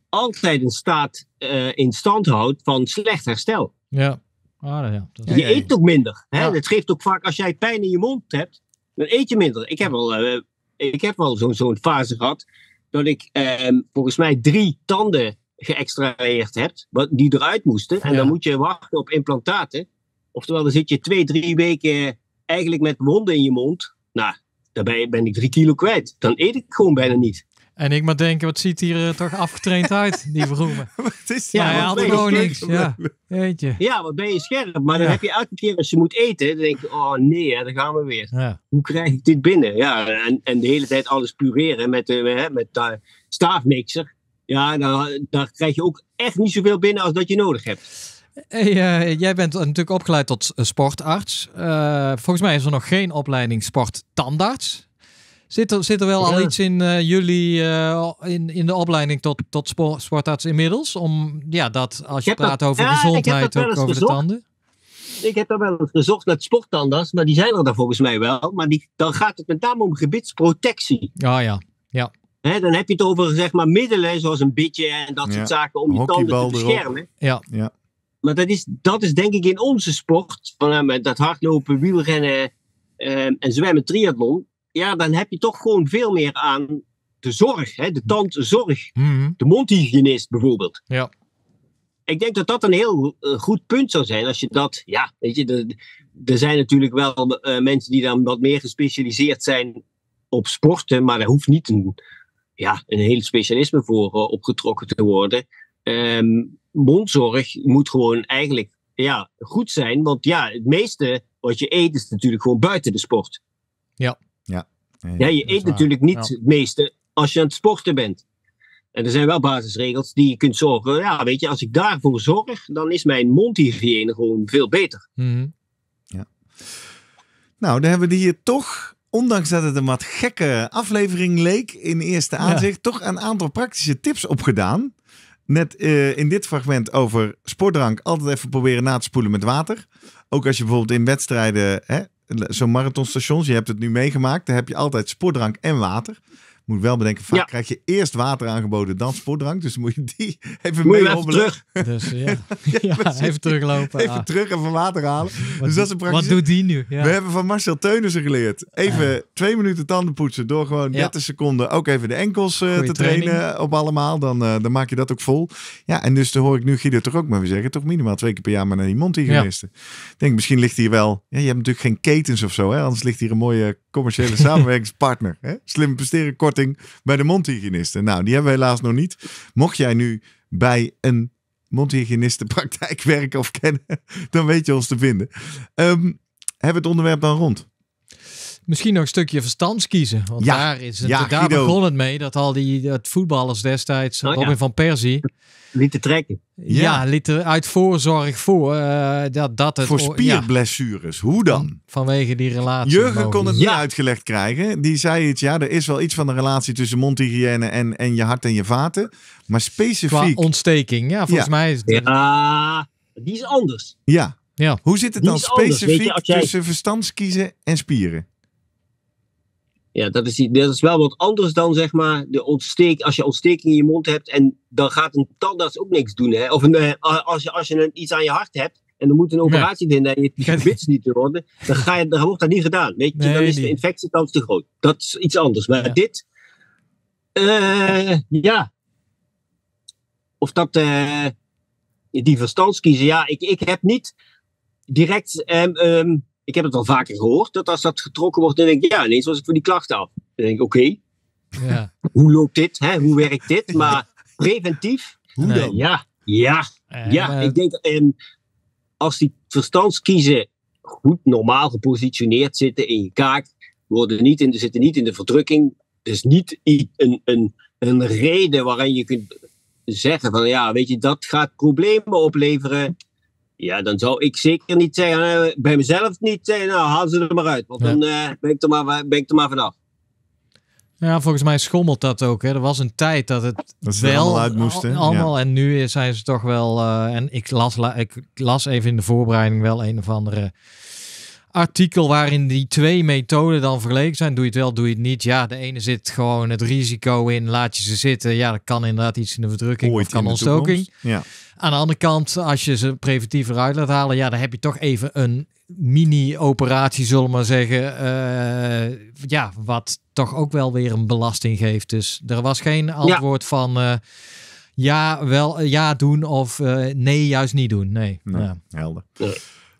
altijd een staat eh, in stand houdt van slecht herstel. Ja. Ah, ja dat Je eet ook minder. Hè? Dat geeft ook vaak, als jij pijn in je mond hebt, dan eet je minder. Ik heb wel, eh, ik heb wel zo'n zo'n fase gehad dat ik ehm, volgens mij drie tanden geëxtraheerd heb, wat, die eruit moesten. En dan moet je wachten op implantaten. Oftewel, dan zit je twee, drie weken eigenlijk met wonden in je mond. Nou, daarbij ben ik drie kilo kwijt. Dan eet ik gewoon bijna niet. En ik maar denken, wat ziet hier eh, toch afgetraind uit, die wat is ja, hij had gewoon niks. Ja. Eetje. ja, wat ben je scherp. Maar dan heb je elke keer als je moet eten, dan denk je, oh nee, hè, gaan we weer. Hoe krijg ik dit binnen? Ja, en, en de hele tijd alles pureren met, eh, met uh, staafmixer. Ja, dan, dan krijg je ook echt niet zoveel binnen als dat je nodig hebt. Hey, jij bent natuurlijk opgeleid tot sportarts. volgens mij is er nog geen opleiding sporttandarts. Zit er, zit er wel al iets in eh, jullie, eh, in, in de opleiding tot, tot sportarts inmiddels? Om, ja, dat als je praat over gezondheid, ook over de tanden. Ik heb er wel eens gezocht met sporttanden, maar die zijn er dan volgens mij wel. Maar die, dan gaat het met name om gebitsprotectie. Ah ja, ja. dan heb je het over zeg maar, middelen zoals een bitje en dat soort zaken om je tanden te beschermen. Ja. ja. Maar dat is, dat is denk ik in onze sport, van, eh, dat hardlopen, wielrennen en zwemmen, triathlon, ja, dan heb je toch gewoon veel meer aan de zorg, hè, de tandzorg. Mm -hmm. De mondhygiënist bijvoorbeeld. Ja. Ik denk dat dat een heel eh, goed punt zou zijn als je dat, ja, weet je, er zijn natuurlijk wel eh, mensen die dan wat meer gespecialiseerd zijn op sporten, maar daar hoeft niet een, ja, een heel specialisme voor eh, opgetrokken te worden. Ehm, mondzorg moet gewoon eigenlijk ja, goed zijn, want ja, het meeste wat je eet is natuurlijk gewoon buiten de sport. Ja ja, je eet natuurlijk niet het meeste als je aan het sporten bent. En er zijn wel basisregels die je kunt zorgen. Ja, weet je, als ik daarvoor zorg, dan is mijn mondhygiëne gewoon veel beter. Mhm. Ja. Nou, dan hebben we die hier toch, ondanks dat het een wat gekke aflevering leek in eerste aanzicht, toch een aantal praktische tips opgedaan. Net eh, in dit fragment over sportdrank altijd even proberen na te spoelen met water. Ook als je bijvoorbeeld in wedstrijden hè, zo'n marathonstations, je hebt het nu meegemaakt, daar heb je altijd sportdrank en water. Moet wel bedenken, vaak krijg je eerst water aangeboden, dan sportdrank. Dus moet je die even mee even terug. Dus, ja. even teruglopen. Even terug, even water halen. Wat, dus dat is een praktische... Wat doet die nu? We hebben van Marcel Teunissen geleerd. Even twee minuten tanden poetsen door gewoon 30 seconden ook even de enkels eh, te trainen op allemaal. Dan, eh, dan maak je dat ook vol. Ja, en dus dan hoor ik nu Guido toch ook maar we zeggen, toch minimaal twee keer per jaar maar naar die hier geweest. Ik denk, misschien ligt hier wel... Ja, je hebt natuurlijk geen ketens of zo, hè? anders ligt hier een mooie commerciële samenwerkingspartner. Hè? Slim presteren, kort bij de mondhygiënisten. Nou, die hebben we helaas nog niet. Mocht jij nu bij een mondhygiënistenpraktijk werken of kennen, dan weet je ons te vinden. Um, hebben het onderwerp dan rond? Misschien nog een stukje verstandskiezen. Want daar, is het, daar begon het mee. Dat al die dat voetballers destijds, oh, Robin van Persie, Lieten trekken. Ja, ja uit voorzorg voor. Eh, dat, dat het, voor spierblessures. Hoe dan? Vanwege die relatie. Jurgen kon het niet uitgelegd krijgen. Die zei iets, ja, er is wel iets van de relatie tussen mondhygiëne en, en je hart en je vaten. Maar specifiek... Qua ontsteking, ja, volgens mij is het... Ja, die is anders. Ja. ja. Hoe zit het dan specifiek tussen verstandskiezen en spieren? Ja, dat is, dat is wel wat anders dan zeg maar de ontsteek, als je ontsteking in je mond hebt en dan gaat een tandarts ook niks doen. Hè? Of een, eh, als je, als je een, iets aan je hart hebt en dan moet een operatie ja. vinden en je bits niet te worden, dan, ga je, dan wordt dat niet gedaan. Weet je, dan is de infectiekans te groot. Dat is iets anders. Maar dit, uh, ja. Of dat, uh, die verstandskiezen, ja, ik, ik heb niet direct um, ik heb het al vaker gehoord, dat als dat getrokken wordt, dan denk ik, ja, ineens was ik voor die klachten af. Dan denk ik, oké, ja. hoe loopt dit? Hè? Hoe werkt dit? Maar preventief? Eh, ja, ja, eh, ja. ik denk, en ehm, als die verstandskiezen goed normaal gepositioneerd zitten in je kaak, worden niet in zitten niet in de verdrukking. Dus niet een, een, een reden waarin je kunt zeggen van ja, weet je, dat gaat problemen opleveren. Ja, dan zou ik zeker niet zeggen, eh, bij mezelf niet zeggen, nou haal ze er maar uit. Want dan eh, ben, ik er maar, eh, ben ik er maar vanaf. Ja, volgens mij schommelt dat ook. Hè. Er was een tijd dat het dat wel uit moest. allemaal, En nu zijn ze toch wel. en ik las, ik las even in de voorbereiding wel een of andere artikel waarin die twee methoden dan vergeleken zijn. Doe je het wel, doe je het niet. Ja, de ene zit gewoon het risico in, laat je ze zitten. Ja, dat kan inderdaad iets in de verdrukking Ooit of kan ontstoking. Ja. Aan de andere kant, als je ze preventief eruit laat halen, ja, dan heb je toch even een mini-operatie, zullen we maar zeggen. Eh, ja, wat toch ook wel weer een belasting geeft. Dus er was geen antwoord van... Eh, ja, wel, eh, ja doen of nee, juist niet doen. Nee. nee ja. Helder.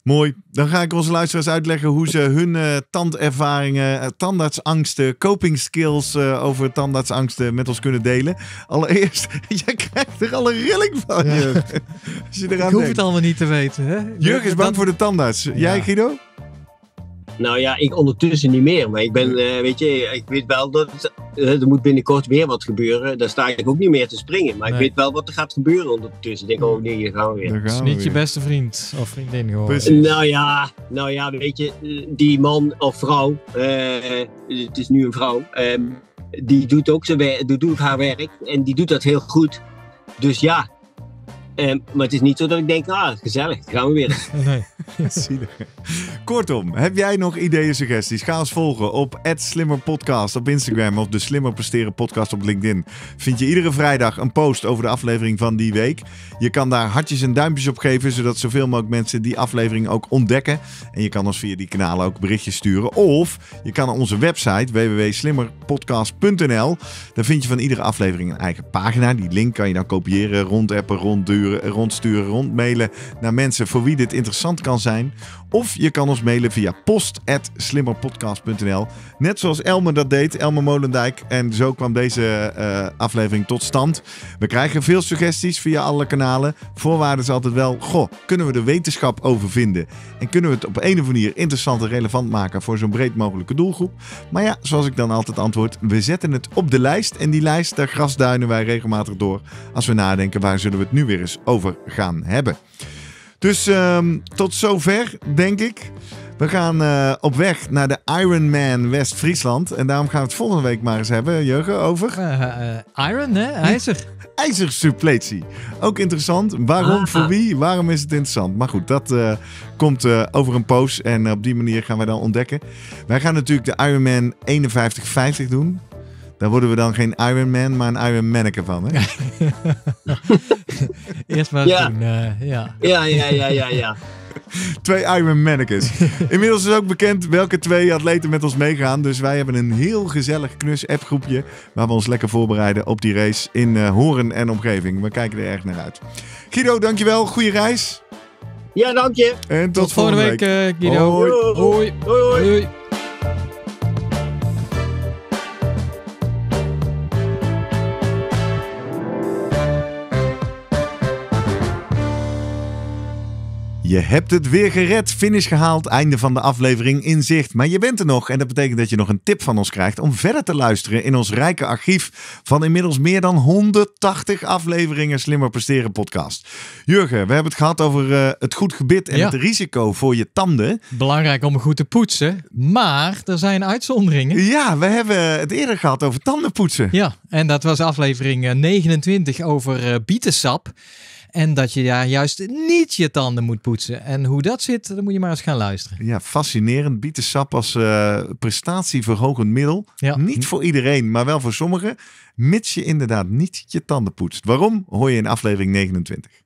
Mooi. Dan ga ik onze luisteraars uitleggen hoe ze hun eh, tandervaringen, eh, tandartsangsten, coping skills eh, over tandartsangsten met ons kunnen delen. Allereerst, jij krijgt er een rilling van, ja. je hoeft het allemaal niet te weten. Hè? Jurgen is bang voor de tandarts. Jij, Guido? Nou ja, ik ondertussen niet meer. Maar ik ben, eh, weet je, ik weet wel dat eh, er moet binnenkort weer wat gebeuren. Daar sta ik ook niet meer te springen. Maar ik weet wel wat er gaat gebeuren ondertussen. Ik denk, oh nee, gaan weer. is niet je beste vriend of vriendin gewoon. Nou ja, nou ja, weet je, die man of vrouw, eh, het is nu een vrouw, ehm, die doet ook zijn doet haar werk en die doet dat heel goed. Dus ja, Ehm, maar het is niet zo dat ik denk, ah, gezellig, gaan we weer. nee. Kortom, heb jij nog ideeën, suggesties? Ga ons volgen op @slimmerpodcast op Instagram of de Slimmer Presteren podcast op LinkedIn. Vind je iedere vrijdag een post over de aflevering van die week. Je kan daar hartjes en duimpjes op geven, zodat zoveel mogelijk mensen die aflevering ook ontdekken. En je kan ons via die kanalen ook berichtjes sturen. Of je kan naar onze website www.slimmerpodcast.nl. Daar vind je van iedere aflevering een eigen pagina. Die link kan je dan kopiëren, rondappen, rondduwen rondsturen, rondmailen naar mensen voor wie dit interessant kan zijn. Of je kan ons mailen via post.slimmerpodcast.nl. Net zoals Elmer dat deed, Elmer Molendijk. En zo kwam deze eh, aflevering tot stand. We krijgen veel suggesties via alle kanalen. Voorwaarden is altijd wel, goh, kunnen we de wetenschap over vinden? En kunnen we het op een of andere manier interessant en relevant maken voor zo'n breed mogelijke doelgroep? Maar ja, zoals ik dan altijd antwoord, we zetten het op de lijst. En die lijst, daar grasduinen wij regelmatig door als we nadenken waar zullen we het nu weer eens over gaan hebben. Dus ehm, tot zover, denk ik. We gaan eh, op weg naar de Ironman West-Friesland. En daarom gaan we het volgende week maar eens hebben, Jurgen, over... Eh, eh, iron, hè? IJzer. IJzersuppletie. Ook interessant. Waarom, voor wie, waarom is het interessant? Maar goed, dat komt over een poos. En op die manier gaan wij dan ontdekken. Wij gaan natuurlijk de Ironman 5150 doen. Daar worden we dan geen Iron Man, maar een Iron Manneke van, hè? Eerst maar ja. Doen, eh, ja. Ja, ja, ja, ja, ja. twee Iron Mannekes. Inmiddels is ook bekend welke twee atleten met ons meegaan. Dus wij hebben een heel gezellig knus-appgroepje... waar we ons lekker voorbereiden op die race in uh, eh, Horen en omgeving. We kijken er erg naar uit. Guido, dankjewel. Goede reis. Ja, dank je. En tot, volgende week, eh, Guido. hoi. hoi. Je hebt het weer gered, finish gehaald, einde van de aflevering in zicht. Maar je bent er nog en dat betekent dat je nog een tip van ons krijgt om verder te luisteren in ons rijke archief van inmiddels meer dan 180 afleveringen Slimmer Presteren podcast. Jurgen, we hebben het gehad over eh, het goed gebit en het risico voor je tanden. Belangrijk om goed te poetsen, maar er zijn uitzonderingen. Ja, we hebben het eerder gehad over tandenpoetsen. Ja, en dat was aflevering 29 eh, over uh, bietensap. En dat je daar juist niet je tanden moet poetsen. En hoe dat zit, dan moet je maar eens gaan luisteren. Ja, fascinerend. Bietensap als eh, prestatieverhogend middel. Niet hm. voor iedereen, maar wel voor sommigen. Mits je inderdaad niet je tanden poetst. Waarom, hoor je in aflevering 29.